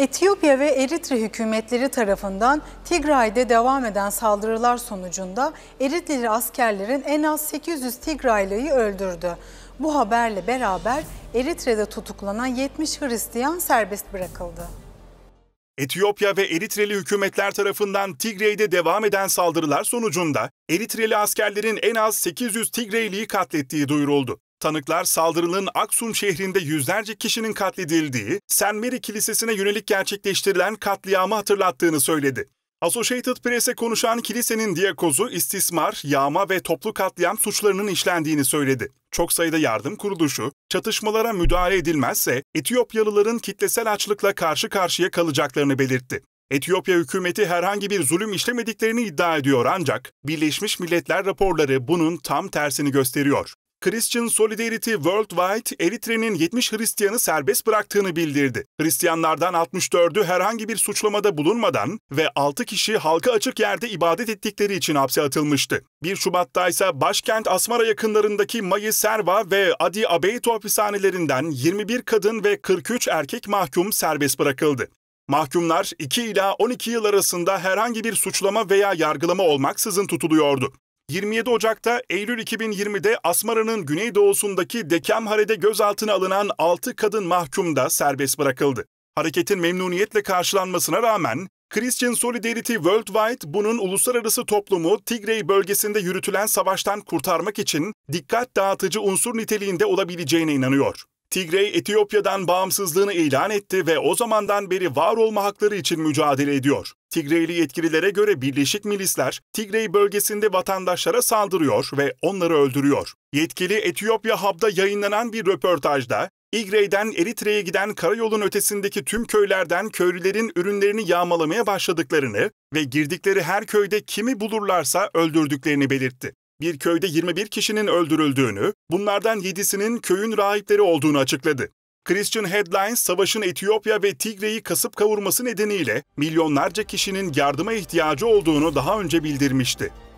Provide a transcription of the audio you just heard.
Etiyopya ve Eritre hükümetleri tarafından Tigray'de devam eden saldırılar sonucunda Eritreli askerlerin en az 800 Tigraylı'yı öldürdü. Bu haberle beraber Eritre'de tutuklanan 70 Hristiyan serbest bırakıldı. Etiyopya ve Eritreli hükümetler tarafından Tigray'de devam eden saldırılar sonucunda Eritreli askerlerin en az 800 Tigraylıyı katlettiği duyuruldu. Tanıklar saldırının Aksum şehrinde yüzlerce kişinin katledildiği, St. Mary Kilisesi'ne yönelik gerçekleştirilen katliamı hatırlattığını söyledi. Associated Press'e konuşan kilisenin diyakozu istismar, yağma ve toplu katliam suçlarının işlendiğini söyledi. Çok sayıda yardım kuruluşu, çatışmalara müdahale edilmezse Etiyopyalıların kitlesel açlıkla karşı karşıya kalacaklarını belirtti. Etiyopya hükümeti herhangi bir zulüm işlemediklerini iddia ediyor ancak Birleşmiş Milletler raporları bunun tam tersini gösteriyor. Christian Solidarity Worldwide, Eritre'nin 70 Hristiyanı serbest bıraktığını bildirdi. Hristiyanlardan 64'ü herhangi bir suçlamada bulunmadan ve 6 kişi halka açık yerde ibadet ettikleri için hapse atılmıştı. 1 Şubat'ta ise başkent Asmara yakınlarındaki Mayı Serva ve Adi Abeyto hapishanelerinden 21 kadın ve 43 erkek mahkum serbest bırakıldı. Mahkumlar 2 ila 12 yıl arasında herhangi bir suçlama veya yargılama olmaksızın tutuluyordu. 27 Ocak'ta Eylül 2020'de Asmara'nın güneydoğusundaki Dekemhare'de gözaltına alınan 6 kadın mahkum da serbest bırakıldı. Hareketin memnuniyetle karşılanmasına rağmen Christian Solidarity Worldwide bunun uluslararası toplumu Tigray bölgesinde yürütülen savaştan kurtarmak için dikkat dağıtıcı unsur niteliğinde olabileceğine inanıyor. Tigrey Etiyopya'dan bağımsızlığını ilan etti ve o zamandan beri var olma hakları için mücadele ediyor. Tigreyli yetkililere göre Birleşik Milisler Tigrey bölgesinde vatandaşlara saldırıyor ve onları öldürüyor. Yetkili Etiyopya Hub'da yayınlanan bir röportajda İgrey'den Eritre'ye giden karayolun ötesindeki tüm köylerden köylülerin ürünlerini yağmalamaya başladıklarını ve girdikleri her köyde kimi bulurlarsa öldürdüklerini belirtti bir köyde 21 kişinin öldürüldüğünü, bunlardan 7'sinin köyün rahipleri olduğunu açıkladı. Christian Headlines, savaşın Etiyopya ve Tigre'yi kasıp kavurması nedeniyle milyonlarca kişinin yardıma ihtiyacı olduğunu daha önce bildirmişti.